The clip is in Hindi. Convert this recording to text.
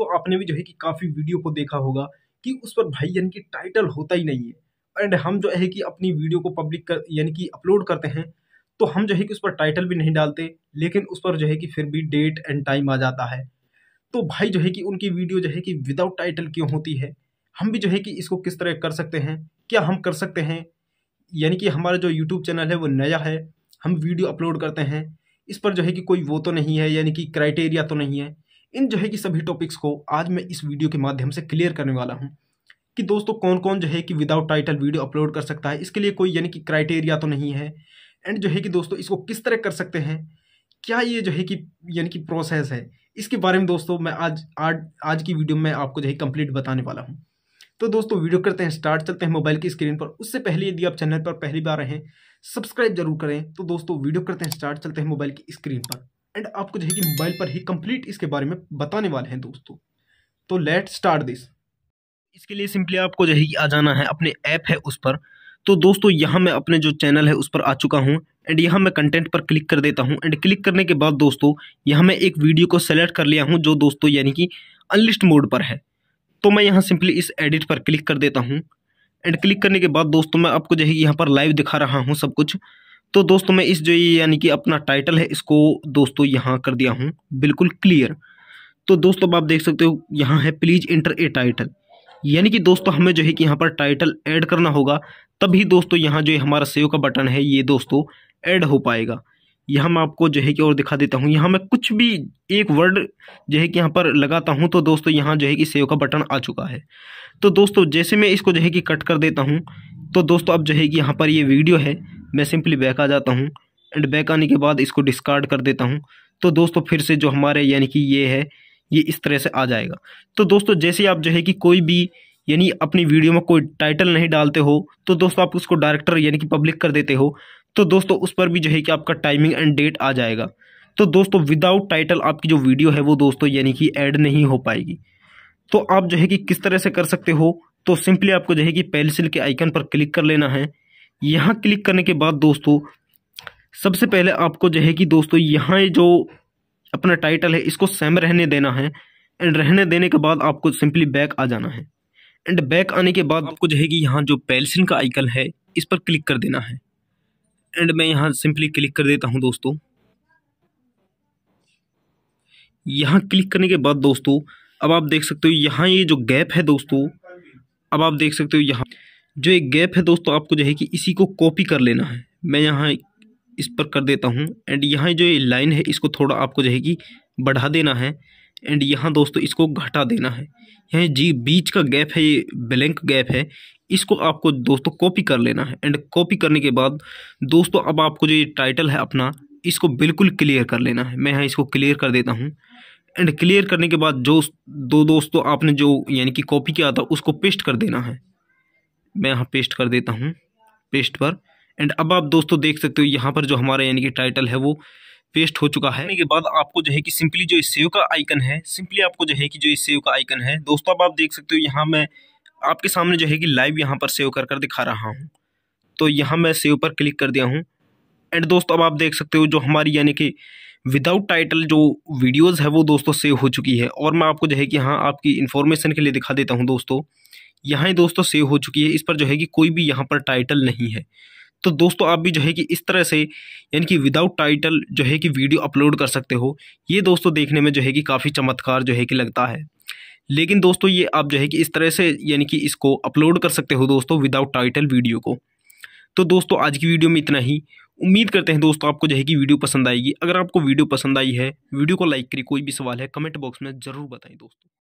दोस्तों आपने भी जो है कि काफ़ी वीडियो को देखा होगा कि उस पर भाई यानी कि टाइटल होता ही नहीं है एंड हम जो है कि अपनी वीडियो को पब्लिक कर यानी कि अपलोड करते हैं तो हम जो है कि उस पर टाइटल भी नहीं डालते लेकिन उस पर जो है कि फिर भी डेट एंड टाइम आ जाता है तो भाई जो है कि उनकी वीडियो जो है कि विदाउट टाइटल क्यों होती है हम भी जो है कि इसको किस तरह कर सकते हैं क्या हम कर सकते हैं यानी कि हमारा जो यूट्यूब चैनल है वो नया है हम वीडियो अपलोड करते हैं इस पर जो है कि कोई वो तो नहीं है यानी कि क्राइटेरिया तो नहीं है इन जो है कि सभी टॉपिक्स को आज मैं इस वीडियो के माध्यम से क्लियर करने वाला हूँ कि दोस्तों कौन कौन जो है कि विदाउट टाइटल वीडियो अपलोड कर सकता है इसके लिए कोई यानी कि क्राइटेरिया तो नहीं है एंड जो है कि दोस्तों इसको किस तरह कर सकते हैं क्या ये जो है कि यानी कि प्रोसेस है इसके बारे में दोस्तों मैं आज आज आज की वीडियो में आपको जो है कंप्लीट बताने वाला हूँ तो दोस्तों वीडियो करते हैं स्टार्ट चलते हैं मोबाइल की स्क्रीन पर उससे पहले यदि आप चैनल पर पहली बार रहें हैं सब्सक्राइब जरूर करें तो दोस्तों वीडियो करते हैं स्टार्ट चलते हैं मोबाइल की स्क्रीन पर एंड आपको जो है कि मोबाइल पर ही कंप्लीट इसके बारे में बताने वाले हैं दोस्तों तो लेट स्टार्ट दिस इसके लिए सिंपली आपको जो है कि आ जाना है अपने ऐप है उस पर तो दोस्तों यहाँ मैं अपने जो चैनल है उस पर आ चुका हूँ एंड यहाँ मैं कंटेंट पर क्लिक कर देता हूँ एंड क्लिक करने के बाद दोस्तों यहाँ मैं एक वीडियो को सेलेक्ट कर लिया हूँ जो दोस्तों यानी कि अनलिस्ट मोड पर है तो मैं यहाँ सिंपली इस एडिट पर क्लिक कर देता हूँ एंड क्लिक करने के बाद दोस्तों मैं आपको जो है यहाँ पर लाइव दिखा रहा हूँ सब कुछ तो दोस्तों मैं इस जो ये यानी कि अपना टाइटल है इसको दोस्तों यहाँ कर दिया हूँ बिल्कुल क्लियर तो दोस्तों अब आप देख सकते हो यहाँ है प्लीज़ इंटर ए टाइटल यानी कि दोस्तों हमें जो है कि यहाँ पर टाइटल ऐड करना होगा तभी दोस्तों यहाँ जो हमारा सेव का बटन है ये दोस्तों ऐड हो पाएगा यहाँ मैं आपको जो है कि और दिखा देता हूँ यहाँ मैं कुछ भी एक वर्ड जो है कि यहाँ पर लगाता हूँ तो दोस्तों यहाँ जो है कि सेव का बटन आ चुका है तो दोस्तों जैसे मैं इसको जो है कि कट कर देता हूँ तो दोस्तों अब जो है कि यहाँ पर ये वीडियो है मैं सिंपली बैक आ जाता हूँ एंड बैक आने के बाद इसको डिस्कार्ड कर देता हूँ तो दोस्तों फिर से जो हमारे यानी कि ये है ये इस तरह से आ जाएगा तो दोस्तों जैसे आप जो है कि कोई भी यानी अपनी वीडियो में कोई टाइटल नहीं डालते हो तो दोस्तों आप उसको डायरेक्टर यानी कि पब्लिक कर देते हो तो दोस्तों उस पर भी जो है कि आपका टाइमिंग एंड डेट आ जाएगा तो दोस्तों विदाउट टाइटल आपकी जो वीडियो है वो दोस्तों यानी कि ऐड नहीं हो पाएगी तो आप जो है कि किस तरह से कर सकते हो तो सिंपली आपको जो है कि पेंसिल के आइकन पर क्लिक कर लेना है यहाँ क्लिक करने के बाद दोस्तों सबसे पहले आपको जो है कि दोस्तों यहाँ जो अपना टाइटल है इसको सेम रहने देना है एंड रहने देने के बाद आपको सिंपली बैक आ जाना है एंड बैक आने के बाद आपको जो है कि यहाँ जो पेल्सिन का आइकन है इस पर क्लिक कर देना है एंड मैं यहाँ सिंपली क्लिक कर देता हूँ दोस्तों यहाँ क्लिक करने के बाद दोस्तों अब आप देख सकते हो यहाँ ये जो गैप है दोस्तों अब आप देख सकते हो यहाँ जो एक गैप है दोस्तों आपको जो है कि इसी को कॉपी कर लेना है मैं यहाँ इस पर कर देता हूँ एंड यहाँ जो ये लाइन है इसको थोड़ा आपको जो है कि बढ़ा देना है एंड यहाँ दोस्तों इसको घटा देना है यहाँ जी बीच का गैप है ये ब्लैंक गैप है इसको आपको दोस्तों कॉपी कर लेना है एंड कॉपी करने के बाद दोस्तों अब आपको जो ये टाइटल है अपना इसको बिल्कुल क्लियर कर लेना है मैं यहाँ इसको क्लियर कर देता हूँ एंड क्लियर करने के बाद जो दो दोस्तों आपने जो यानी कि कॉपी किया था उसको पेस्ट कर देना है मैं यहाँ पेस्ट कर देता हूँ पेस्ट पर एंड अब आप दोस्तों देख सकते हो यहाँ पर जो हमारा यानी कि टाइटल है वो पेस्ट हो चुका है के बाद आपको जो है कि सिंपली जो इस सेव का आइकन है सिंपली आपको जो है कि जो इस सेव का आइकन है दोस्तों अब आप देख सकते हो यहाँ मैं आपके सामने जो है कि लाइव यहाँ पर सेव कर कर दिखा रहा हूँ तो यहाँ मैं सेव पर क्लिक कर दिया हूँ एंड दोस्तों अब आप देख सकते हो जो हमारी यानी कि विदाउट टाइटल जो वीडियोज़ है वो दोस्तों सेव हो चुकी है और मैं आपको जो है कि हाँ आपकी इन्फॉर्मेशन के लिए दिखा देता हूँ दोस्तों यहाँ दोस्तों सेव हो चुकी है इस पर जो है कि कोई भी यहाँ पर टाइटल नहीं है तो दोस्तों आप भी जो है कि इस तरह से यानी कि विदाउट टाइटल जो है कि वीडियो अपलोड कर सकते हो ये दोस्तों देखने में जो है कि काफ़ी चमत्कार जो है कि लगता है लेकिन दोस्तों ये आप जो है कि इस तरह से यानी कि इसको अपलोड कर सकते हो दोस्तों विदाउट टाइटल वीडियो को तो दोस्तों आज की वीडियो में इतना ही उम्मीद करते हैं दोस्तों आपको जो है कि वीडियो पसंद आएगी अगर आपको वीडियो पसंद आई है वीडियो को लाइक करिए कोई भी सवाल है कमेंट बॉक्स में ज़रूर बताएं दोस्तों